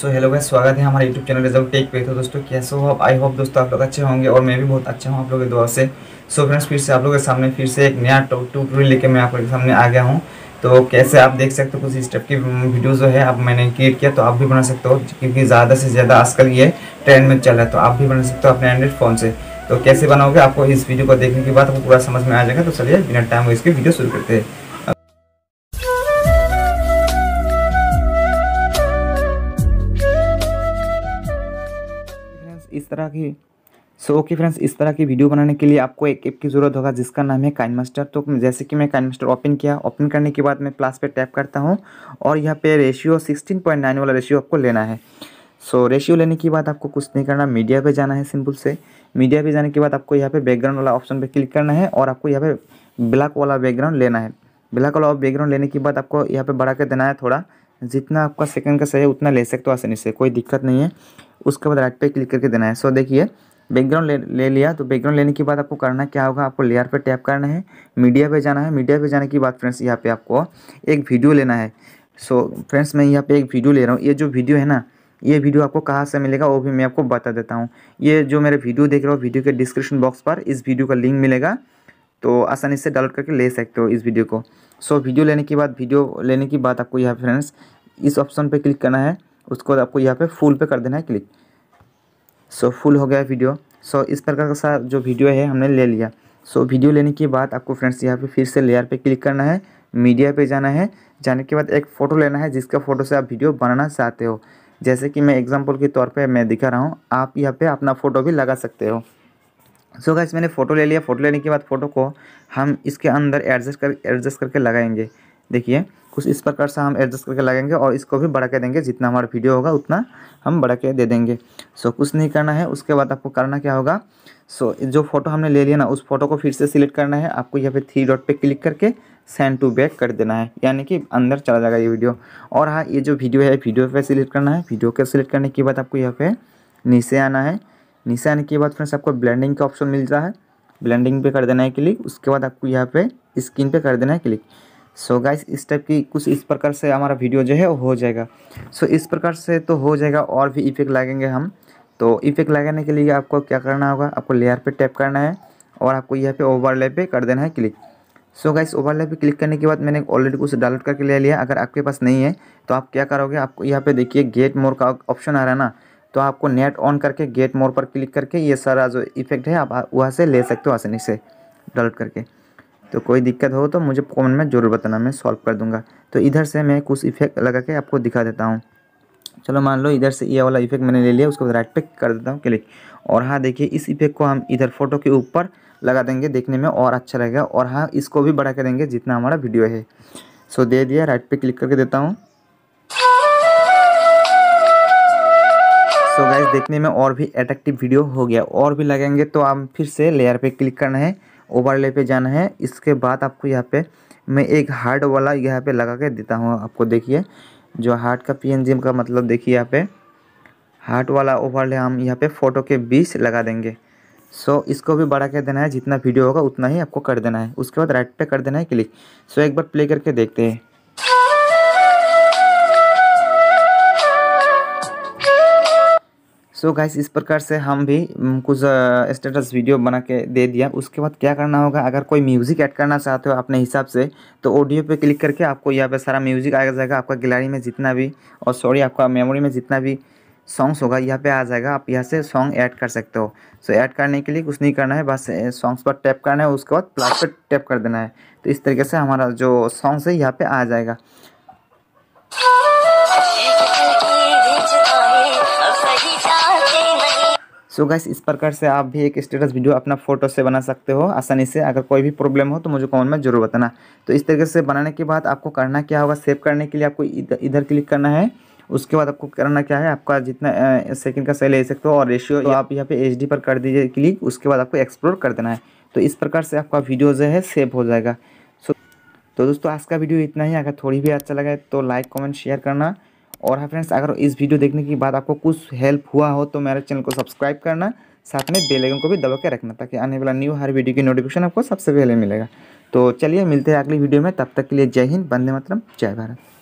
so hello guys स्वागत है हमारे यूट्यूब चैनल रिजल्ट टेक पे तो दोस्तों कैसे हो आप आई होप दोस्तों आप लोग अच्छे होंगे और मैं भी बहुत अच्छा हूँ आप लोगों के दुआ से सो so, फ्रेंड्स फिर से आप लोगों के सामने फिर से एक नया टॉप टू टूर लेके मैं आप लोगों के सामने आ गया हूँ तो कैसे आप देख सकते हो कुछ इस टाइप की वीडियो जो है आप मैंने क्रिएट किया तो आप भी बना सकते हो क्योंकि ज़्यादा से ज़्यादा आजकल ये ट्रेंड में चल रहा है तो आप भी बना सकते हो अपने एंड्रॉइड फ़ोन से तो कैसे बनाओगे आपको इस वीडियो को देखने के बाद आपको पूरा समझ में आ जाएगा तो चलिए बिना टाइम इसकी वीडियो शुरू करते हैं इस तरह की सो ओके फ्रेंड्स इस तरह की वीडियो बनाने के लिए आपको एक ऐप की ज़रूरत होगा जिसका नाम है काइन मास्टर तो जैसे कि मैं काइन मास्टर ओपन किया ओपन करने के बाद मैं प्लस पे टैप करता हूँ और यहाँ पे रेशियो 16.9 वाला रेशियो आपको लेना है सो so, रेशियो लेने के बाद आपको कुछ नहीं करना मीडिया पे जाना है सिंपल से मीडिया पे जाने के बाद आपको यहाँ पे बैकग्राउंड वाला ऑप्शन पर क्लिक करना है और आपको यहाँ पे ब्लैक वाला बैकग्राउंड लेना है ब्लैक वाला बैकग्राउंड लेने के बाद आपको यहाँ पे बढ़ा के देना है थोड़ा जितना आपका सेकंड का सही है उतना ले सकते हो आसानी से कोई दिक्कत नहीं है उसके बाद राइट पे क्लिक करके देना है सो देखिए बैकग्राउंड ले ले लिया तो बैकग्राउंड लेने के बाद आपको करना क्या होगा आपको लेयर पर टैप करना है मीडिया पे जाना है मीडिया पे जाने के बाद फ्रेंड्स यहाँ पे आपको एक वीडियो लेना है सो फ्रेंड्स मैं यहाँ पे एक वीडियो ले रहा हूँ ये जो वीडियो है ना ये वीडियो आपको कहाँ से मिलेगा वो भी मैं आपको बता देता हूँ ये जो मेरे वीडियो देख रहे हो वीडियो के डिस्क्रिप्शन बॉक्स पर इस वीडियो का लिंक मिलेगा तो आसानी से डाउनलोड करके ले सकते हो इस वीडियो को सो so, वीडियो लेने के बाद वीडियो लेने के बाद आपको यहाँ फ्रेंड्स इस ऑप्शन पे क्लिक करना है उसके बाद आपको यहाँ पे फुल पे कर देना है क्लिक सो so, फुल हो गया वीडियो सो so, इस प्रकार का सा जो वीडियो है हमने ले लिया सो so, वीडियो लेने के बाद आपको फ्रेंड्स यहाँ पे फिर से लेयर पे क्लिक करना है मीडिया पे जाना है जाने के बाद एक फ़ोटो लेना है जिसका फ़ोटो से आप वीडियो बनाना चाहते हो जैसे कि मैं एग्जाम्पल के तौर पर मैं दिखा रहा हूँ आप यहाँ पर अपना फ़ोटो भी लगा सकते हो सो so गाइस मैंने फ़ोटो ले लिया फ़ोटो लेने के बाद फ़ोटो को हम इसके अंदर एडजस्ट कर एडजस्ट करके लगाएंगे देखिए कुछ इस प्रकार से हम एडजस्ट करके लगाएंगे और इसको भी बढ़ा के देंगे जितना हमारा वीडियो होगा उतना हम बढ़ा के दे देंगे सो कुछ नहीं करना है उसके बाद आपको करना क्या होगा सो जो फोटो हमने ले लिया ना उस फोटो को फिर से सिलेक्ट करना है आपको यहाँ पे थ्री डॉट पे क्लिक करके सेंड टू बैक कर देना है यानी कि अंदर चला जाएगा ये वीडियो और हाँ ये जो वीडियो है वीडियो पर सिलेक्ट करना है वीडियो के सिलेक्ट करने के बाद आपको यहाँ पे नीचे आना है नीचे आने के बाद फ्रेंड्स आपको ब्लैंडिंग का ऑप्शन मिल रहा है ब्लैंडिंग पे कर देना है क्लिक उसके बाद आपको यहाँ पे स्क्रीन पे कर देना है क्लिक सो so गाइस इस टाइप की कुछ इस प्रकार से हमारा वीडियो जो है हो जाएगा सो so इस प्रकार से तो हो जाएगा और भी इफेक्ट लगेंगे हम तो इफेक्ट लगाने के लिए आपको क्या करना होगा आपको लेयर पे टैप करना है और आपको यहाँ पे ओवरले पे कर देना है क्लिक सो गाइस ओवरले पे क्लिक करने के बाद मैंने ऑलरेडी कुछ डाउनलोड करके ले लिया अगर आपके पास नहीं है तो आप क्या करोगे आपको यहाँ पे देखिए गेट मोर का ऑप्शन आ रहा है ना तो आपको नेट ऑन करके गेट मोर पर क्लिक करके ये सारा जो इफेक्ट है आप वहाँ से ले सकते हो आसानी से डाउनलोड करके तो कोई दिक्कत हो तो मुझे कमेंट में ज़रूर बताना मैं सॉल्व कर दूंगा तो इधर से मैं कुछ इफेक्ट लगा के आपको दिखा देता हूँ चलो मान लो इधर से ये वाला इफेक्ट मैंने ले लिया उसको राइट पे कर देता हूँ क्लिक और हाँ देखिए इस इफेक्ट को हम इधर फोटो के ऊपर लगा देंगे देखने में और अच्छा लगेगा और हाँ इसको भी बढ़ा के देंगे जितना हमारा वीडियो है सो दे दिया राइट पे क्लिक करके देता हूँ सो so गाइज देखने में और भी अट्रैक्टिव वीडियो हो गया और भी लगेंगे तो आप फिर से लेयर पे क्लिक करना है ओवरले पे जाना है इसके बाद आपको यहाँ पे मैं एक हार्ड वाला यहाँ पे लगा के देता हूँ आपको देखिए जो हार्ट का पी का मतलब देखिए यहाँ पे हार्ट वाला ओवरले हम यहाँ पे फ़ोटो के बीच लगा देंगे सो so, इसको भी बढ़ा कर देना है जितना वीडियो होगा उतना ही आपको कर देना है उसके बाद राइट पे कर देना है क्लिक सो so, एक बार प्ले करके देखते हैं सो so गाइस इस प्रकार से हम भी कुछ स्टेटस वीडियो बना के दे दिया उसके बाद क्या करना होगा अगर कोई म्यूज़िक ऐड करना चाहते हो अपने हिसाब से तो ऑडियो पे क्लिक करके आपको यहाँ पे सारा म्यूज़िक आ जाएगा आपका गैलरी में जितना भी और सॉरी आपका मेमोरी में जितना भी सॉन्ग्स होगा यहाँ पे आ जाएगा आप यहाँ से सॉन्ग ऐड कर सकते हो सो so, ऐड करने के लिए कुछ नहीं करना है बस सॉन्ग्स पर टैप करना है उसके बाद प्लस पर टैप कर देना है तो इस तरीके से हमारा जो सॉन्ग्स है यहाँ पे आ जाएगा सो so गैस इस प्रकार से आप भी एक स्टेटस वीडियो अपना फोटो से बना सकते हो आसानी से अगर कोई भी प्रॉब्लम हो तो मुझे कमेंट में जरूर बताना तो इस तरीके से बनाने के बाद आपको करना क्या होगा सेव करने के लिए आपको इधर इधर क्लिक करना है उसके बाद आपको करना क्या है आपका जितना सेकंड का सही ले सकते हो और रेशियो तो आप यहाँ पे एच पर कर दीजिए क्लिक उसके बाद आपको एक्सप्लोर कर देना है तो इस प्रकार से आपका वीडियो जो है सेव हो जाएगा सो तो दोस्तों आज का वीडियो इतना ही अगर थोड़ी भी अच्छा लगा तो लाइक कॉमेंट शेयर करना और हाँ फ्रेंड्स अगर इस वीडियो देखने के बाद आपको कुछ हेल्प हुआ हो तो मेरे चैनल को सब्सक्राइब करना साथ में बेल आइकन को भी दबा के रखना ताकि आने वाला न्यू हर वीडियो की नोटिफिकेशन आपको सबसे पहले मिलेगा तो चलिए मिलते हैं अगली वीडियो में तब तक के लिए जय हिंद वंदे मातरम जय भारत